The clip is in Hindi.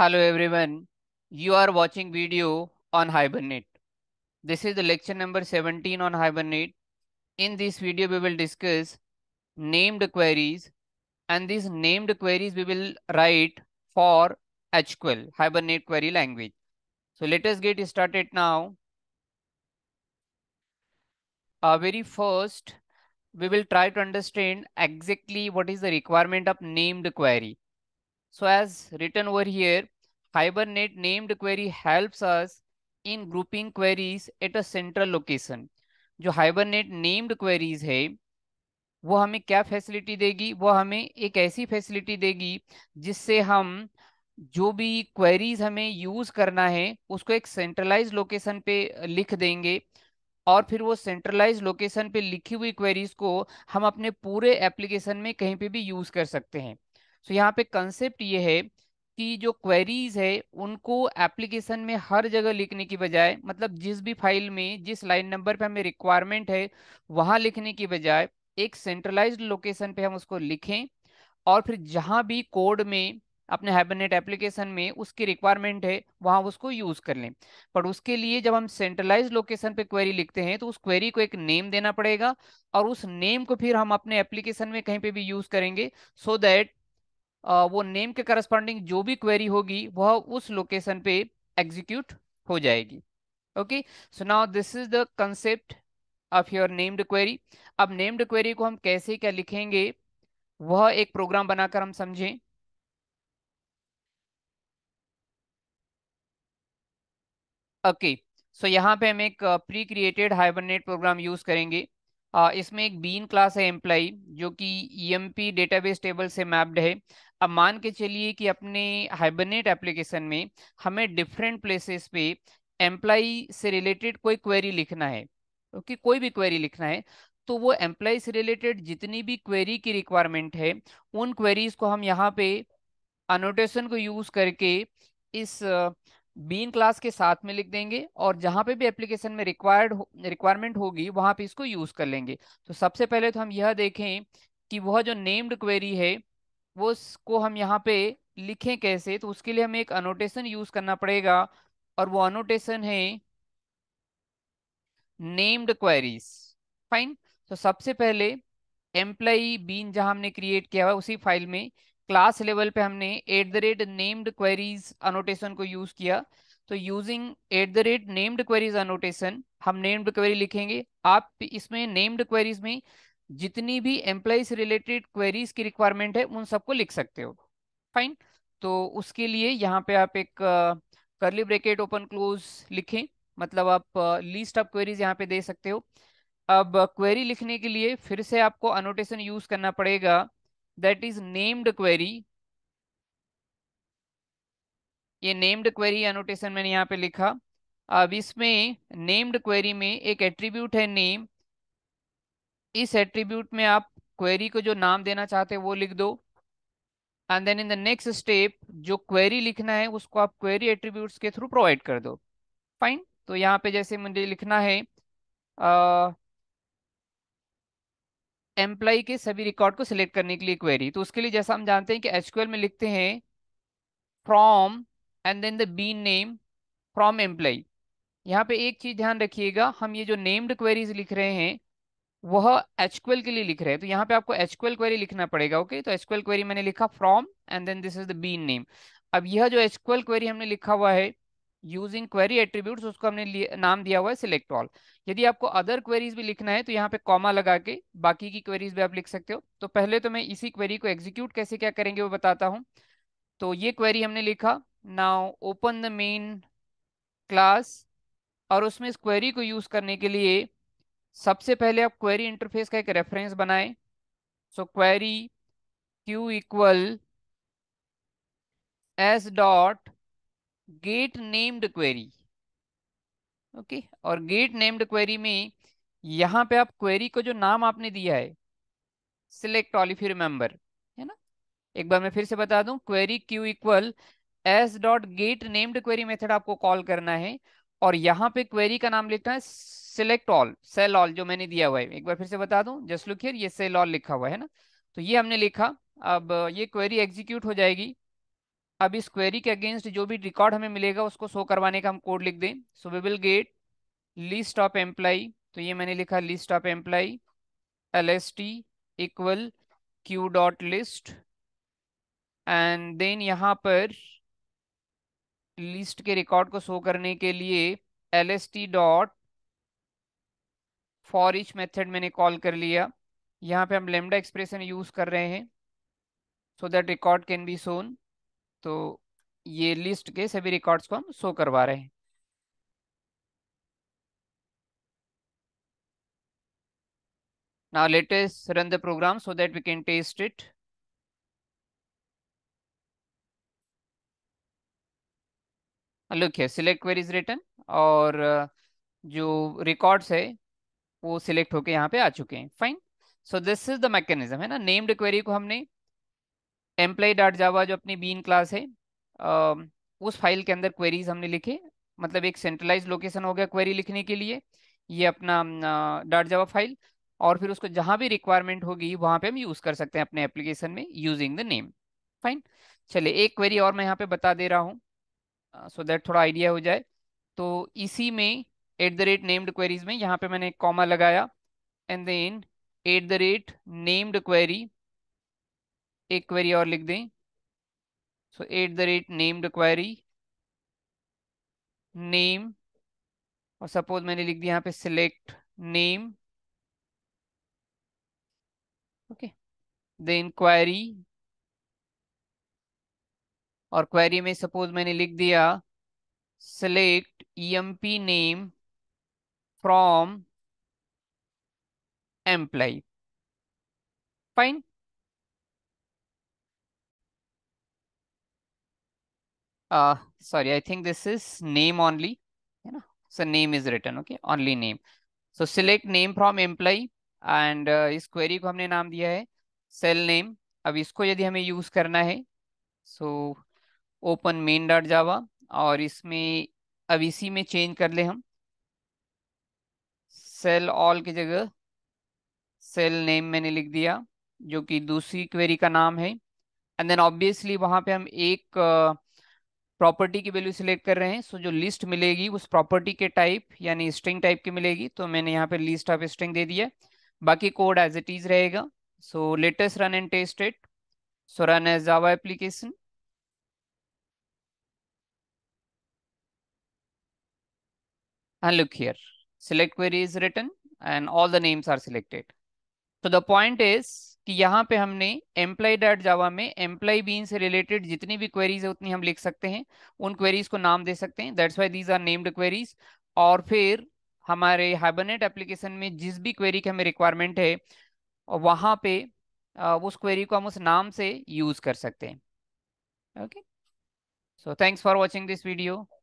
Hello everyone. You are watching video on Hibernate. This is the lecture number 17 on Hibernate. In this video, we will discuss named queries and these named queries we will write for HQL, Hibernate Query Language. So let us get started now. Uh, very first, we will try to understand exactly what is the requirement of named query. So as written over here, Hibernate named query helps us in grouping queries at a central location. जो Hibernate named queries है वो हमें क्या फैसिलिटी देगी वो हमें एक ऐसी फैसिलिटी देगी जिससे हम जो भी क्वेरीज हमें यूज़ करना है उसको एक सेंट्रलाइज लोकेशन पे लिख देंगे और फिर वो सेंट्रलाइज लोकेशन पे लिखी हुई क्वेरीज को हम अपने पूरे एप्लीकेशन में कहीं पे भी यूज़ कर सकते हैं सो यहाँ पे कंसेप्ट ये है कि जो क्वेरीज है उनको एप्लीकेशन में हर जगह लिखने की बजाय मतलब जिस भी फाइल में जिस लाइन नंबर पे हमें रिक्वायरमेंट है वहाँ लिखने की बजाय एक सेंट्रलाइज्ड लोकेशन पे हम उसको लिखें और फिर जहाँ भी कोड में अपने हाइबरनेट एप्लीकेशन में उसकी रिक्वायरमेंट है वहाँ उसको यूज़ कर लें पर उसके लिए जब हम सेंट्रलाइज लोकेशन पे क्वेरी लिखते हैं तो उस क्वेरी को एक नेम देना पड़ेगा और उस नेम को फिर हम अपने एप्लीकेशन में कहीं पे भी यूज़ करेंगे सो so दैट वो नेम के करस्पॉन्डिंग जो भी क्वेरी होगी वह उस लोकेशन पे एग्जीक्यूट हो जाएगी okay so now this is the concept of your named query अब नेम्ड क्वेरी को हम कैसे क्या लिखेंगे वह एक प्रोग्राम बनाकर हम समझें ओके सो यहाँ पे हम एक pre created Hibernate program use करेंगे इसमें एक बीन क्लास है एम्प्लाई जो कि E M P database table से मैप्ड है अब मान के चलिए कि अपने हाइबरनेट एप्लीकेशन में हमें डिफरेंट प्लेसेस पे एम्प्लाई से रिलेटेड कोई क्वेरी लिखना है ओके okay, कोई भी क्वेरी लिखना है तो वो एम्प्लाई से रिलेटेड जितनी भी क्वेरी की रिक्वायरमेंट है उन क्वेरीज को हम यहाँ पे अनोटेशन को यूज करके इस बीन क्लास के साथ में लिख देंगे और जहाँ पे भी एप्लीकेशन में रिक्वायर्ड रिक्वायरमेंट होगी वहाँ पे इसको यूज कर लेंगे तो सबसे पहले तो हम यह देखें कि वह जो नेम्ड क्वेरी है वो को हम यहाँ पे लिखें कैसे तो उसके लिए हमें एक अनोटेशन यूज करना पड़ेगा और वो अनोटेशन है नेम्ड क्वेरीज फाइन तो सबसे पहले एम्प्लॉई बीन जहां हमने क्रिएट किया हुआ उसी फाइल में क्लास लेवल पे हमने at the rate named queries annotation को यूज किया तो using at the rate named queries annotation हम नेम्ड क्वेरी लिखेंगे आप इसमें नेम्ड क्वेरीज में जितनी भी एम्प्लॉज रिलेटेड क्वेरीज की रिक्वायरमेंट है उन सबको लिख सकते हो फाइन तो उसके लिए यहाँ पे आप एक करली ब्रेकेट ओपन क्लोज लिखें मतलब आप लिस्ट ऑफ क्वेरीज यहाँ पे दे सकते हो अब क्वेरी लिखने के लिए फिर से आपको अनोटेशन यूज करना पड़ेगा दैट इज नेम्ड क्वेरी ये नेम्ड क्वेरी अनोटेशन मैंने यहाँ पे लिखा अब इसमें नेम्ड क्वेरी में एक एट्रीब्यूट है नेम इस एट्रीब्यूट में आप क्वेरी को जो नाम देना चाहते हैं वो लिख दो and then in the next step जो क्वेरी लिखना है उसको आप क्वेरी एट्रीब्यूट के थ्रू प्रोवाइड कर दो फाइन तो यहाँ पे जैसे मुझे लिखना है एम्प्लॉय के सभी रिकॉर्ड को सिलेक्ट करने के लिए क्वेरी तो उसके लिए जैसा हम जानते हैं कि एच में लिखते हैं from and then the B name from employee यहाँ पे एक चीज ध्यान रखिएगा हम ये जो नेम्ड क्वेरीज लिख रहे हैं वह एचक्यूएल के लिए लिख रहे हैं तो यहाँ पे आपको एचक्यूएल क्वेरी लिखना पड़ेगा ओके तो एचक्यूएल क्वेरी मैंने लिखा from and then this is the bean name अब यह जो एचक्यूएल क्वेरी हमने लिखा हुआ है यूजिंग क्वेरी एट्रीब्यूट उसको हमने नाम दिया हुआ है सिलेक्ट ऑल यदि आपको अदर क्वेरीज भी लिखना है तो यहाँ पे कॉमा लगा के बाकी की क्वेरीज भी आप लिख सकते हो तो पहले तो मैं इसी क्वेरी को एग्जीक्यूट कैसे क्या करेंगे वो बताता हूँ तो ये क्वेरी हमने लिखा now open the main class और उसमें इस क्वेरी को यूज करने के लिए सबसे पहले आप क्वेरी इंटरफेस का एक रेफरेंस बनाएं so query Q equal S dot get named query okay और गेट नेम्ड क्वेरी में यहां पे आप क्वेरी को जो नाम आपने दिया है सिलेक्ट ऑल इफ रिमेम्बर है ना एक बार मैं फिर से बता दूं query Q equal S dot get named query method आपको कॉल करना है और यहां पे क्वेरी का नाम लिखना है सिलेक्ट ऑल सेल ऑल जो मैंने दिया हुआ है एक बार फिर से बता दूं जस्ट लुक हियर ये सेल ऑल लिखा हुआ है ना तो ये हमने लिखा अब ये क्वेरी एग्जीक्यूट हो जाएगी अब इस क्वेरी के अगेंस्ट जो भी रिकॉर्ड हमें मिलेगा उसको शो करवाने का हम कोड लिख दें so we will get list of employee तो ये मैंने लिखा list of employee L S T equal Q dot list and then यहाँ पर लिस्ट के रिकॉर्ड को शो करने के लिए L S T dot for each method मैंने कॉल कर लिया यहाँ पे हम लेमडा एक्सप्रेशन यूज कर रहे हैं so that record can be shown तो ये लिस्ट के सभी रिकॉर्ड्स को हम शो करवा रहे हैं now let's just run the program so that we can test it look है सिलेक्ट select query और जो रिकॉर्ड्स है वो सिलेक्ट होके यहाँ पे आ चुके हैं fine so this is the mechanism है ना नेम्ड क्वेरी को हमने एम्प्लॉय डॉट जावा जो अपनी बीन क्लास है उस फाइल के अंदर क्वेरीज हमने लिखे मतलब एक सेंट्रलाइज लोकेशन हो गया क्वेरी लिखने के लिए ये अपना डॉट जावा फाइल और फिर उसको जहाँ भी रिक्वायरमेंट होगी वहाँ पे हम यूज़ कर सकते हैं अपने एप्लीकेशन में यूजिंग द नेम फाइन चलिए एक क्वेरी और मैं यहाँ पे बता दे रहा हूँ सो दैट थोड़ा आइडिया हो जाए तो इसी में at the rate named queries में यहाँ पे मैंने कॉमा लगाया and then at the rate named query एक क्वेरी और लिख दें so at the rate named query name और सपोज मैंने लिख दिया यहाँ पे select name okay then query और क्वेरी में सपोज मैंने लिख दिया select E M P name from employee. Fine. Uh, sorry, I think this is name only. You know, so name is written, okay? Only name. So select name from employee and uh, is query ko humne naam diya hai cell name ab isko yadi hame use karna hai so open main dot Java और इसमें अब इसी में चेंज कर ले हम सेल ऑल की जगह सेल नेम मैंने लिख दिया जो कि दूसरी क्वेरी का नाम है एंड देन ऑब्वियसली वहां पे हम एक प्रॉपर्टी की वैल्यू सिलेक्ट कर रहे हैं सो so, जो लिस्ट मिलेगी उस प्रॉपर्टी के टाइप यानी स्ट्रिंग टाइप की मिलेगी तो मैंने यहाँ पे लिस्ट ऑफ स्ट्रिंग दे दिया बाकी कोड एज इट इज रहेगा so let's just run and test it so run as Java application and look here हाँ, select query is written and all the names are selected. So the point is कि यहाँ पे हमने एम्प्लाई डॉट जावा में एम्प्लाई बीन से रिलेटेड जितनी भी क्वेरीज है उतनी हम लिख सकते हैं उन क्वेरीज को नाम दे सकते हैं that's why these are named queries और फिर हमारे हाइबरनेट एप्लीकेशन में जिस भी क्वेरी की हमें रिक्वायरमेंट है वहाँ पे उस क्वेरी को हम उस नाम से यूज़ कर सकते हैं okay so thanks for watching this video